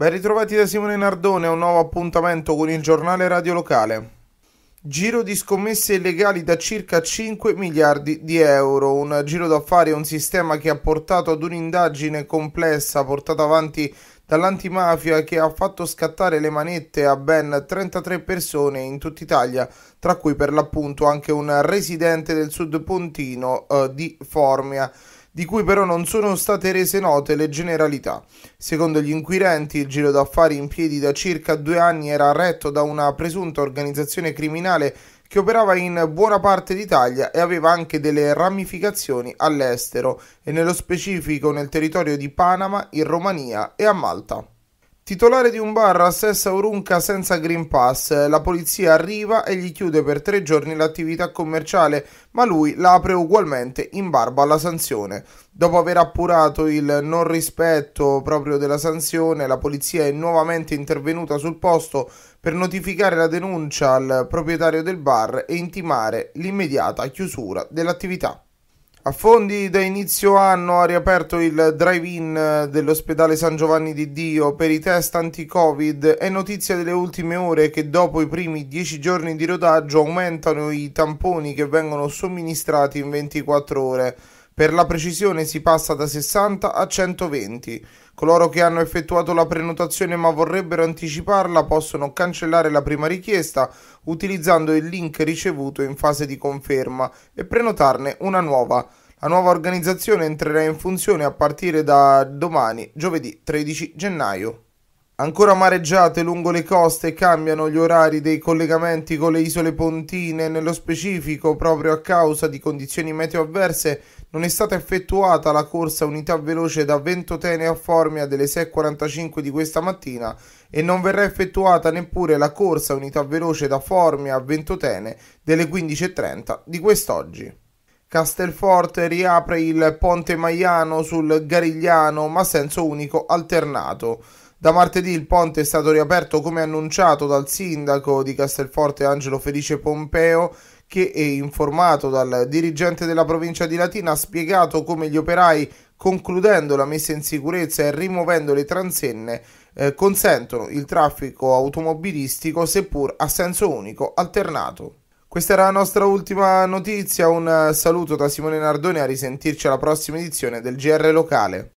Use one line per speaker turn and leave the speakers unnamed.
Ben ritrovati da Simone Nardone a un nuovo appuntamento con il giornale radio locale. Giro di scommesse illegali da circa 5 miliardi di euro, un giro d'affari e un sistema che ha portato ad un'indagine complessa portata avanti dall'antimafia che ha fatto scattare le manette a ben 33 persone in tutta Italia, tra cui per l'appunto anche un residente del sud pontino eh, di Formia di cui però non sono state rese note le generalità. Secondo gli inquirenti, il giro d'affari in piedi da circa due anni era retto da una presunta organizzazione criminale che operava in buona parte d'Italia e aveva anche delle ramificazioni all'estero e nello specifico nel territorio di Panama, in Romania e a Malta. Titolare di un bar assessa Urunca senza Green Pass, la polizia arriva e gli chiude per tre giorni l'attività commerciale, ma lui la apre ugualmente in barba alla sanzione. Dopo aver appurato il non rispetto proprio della sanzione, la polizia è nuovamente intervenuta sul posto per notificare la denuncia al proprietario del bar e intimare l'immediata chiusura dell'attività. A Fondi da inizio anno ha riaperto il drive-in eh, dell'ospedale San Giovanni di Dio per i test anti-Covid. È notizia delle ultime ore che dopo i primi dieci giorni di rodaggio aumentano i tamponi che vengono somministrati in 24 ore. Per la precisione si passa da 60 a 120. Coloro che hanno effettuato la prenotazione ma vorrebbero anticiparla possono cancellare la prima richiesta utilizzando il link ricevuto in fase di conferma e prenotarne una nuova. La nuova organizzazione entrerà in funzione a partire da domani, giovedì 13 gennaio. Ancora mareggiate lungo le coste cambiano gli orari dei collegamenti con le isole pontine, nello specifico proprio a causa di condizioni meteo avverse non è stata effettuata la corsa unità veloce da Ventotene a Formia delle 6.45 di questa mattina e non verrà effettuata neppure la corsa unità veloce da Formia a Ventotene delle 15.30 di quest'oggi. Castelforte riapre il ponte Maiano sul Garigliano ma senso unico alternato. Da martedì il ponte è stato riaperto come annunciato dal sindaco di Castelforte Angelo Felice Pompeo che è informato dal dirigente della provincia di Latina ha spiegato come gli operai concludendo la messa in sicurezza e rimuovendo le transenne eh, consentono il traffico automobilistico seppur a senso unico alternato. Questa era la nostra ultima notizia, un eh, saluto da Simone Nardone a risentirci alla prossima edizione del GR Locale.